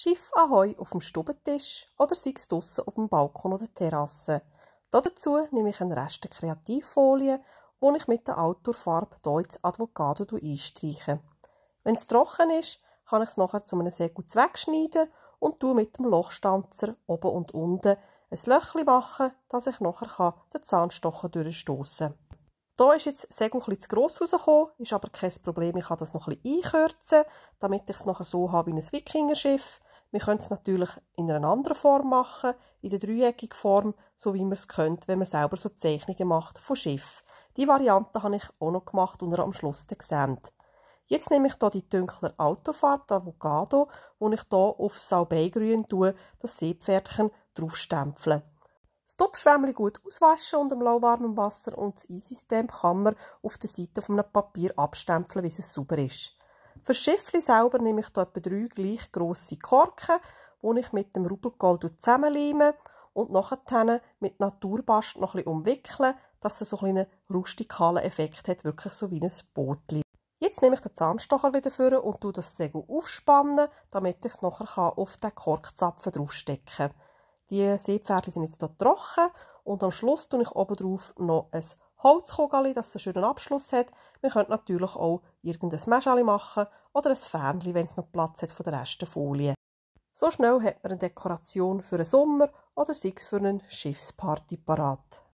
Schiff Ahoi auf dem Stubentisch oder sei es draussen auf dem Balkon oder Terrasse. Dazu nehme ich einen Rest der Kreativfolie, den ich mit der Outdoor-Farbe Deutz Advocado einstreiche. Wenn es trocken ist, kann ich es nachher zu einem sehr gut wegschneiden und tue mit dem Lochstanzer oben und unten ein Löchli machen, dass ich nachher den Zahnstocher durchstoßen kann. Hier ist jetzt sehr etwas zu gross rausgekommen, ist aber kein Problem. Ich kann das noch ein einkürzen, damit ich es nachher so habe wie ein Wikingerschiff. Wir können es natürlich in einer anderen Form machen, in der dreieckigen Form, so wie man es könnte, wenn man selber so Zeichnungen macht von Schiff. Die Variante habe ich auch noch gemacht und am Schluss gesehen. Jetzt nehme ich hier die dunkle Autofarbe, die Avocado, die ich hier auf Salbeigrün tue, das Seepferdchen draufstempeln. Das Topfschwämmchen gut auswaschen unter lauwarmem Wasser und das Eisystem kann man auf der Seite von einem Papier abstempeln, bis es sauber ist. Für das Schiffli selber nehme ich da etwa drei gleich grosse Korken, die ich mit dem Rubelgold zusammenleime und nachher mit Naturbast noch etwas bisschen umwickle, dass es so einen rustikalen Effekt hat, wirklich so wie ein Boot. Jetzt nehme ich den Zahnstocher wieder vor und tue das Segel aufspannen, damit ich es nachher auf den Korkzapfen draufstecken kann. Die Seepferdchen sind jetzt hier trocken und am Schluss tue ich oben drauf noch ein Holzkugel, das einen schönen Abschluss hat. Wir können natürlich auch irgendein Mäschchen machen oder ein Fähnchen, wenn es noch Platz hat von der Restfolie. So schnell hat man eine Dekoration für den Sommer oder sechs für eine Schiffsparty parat.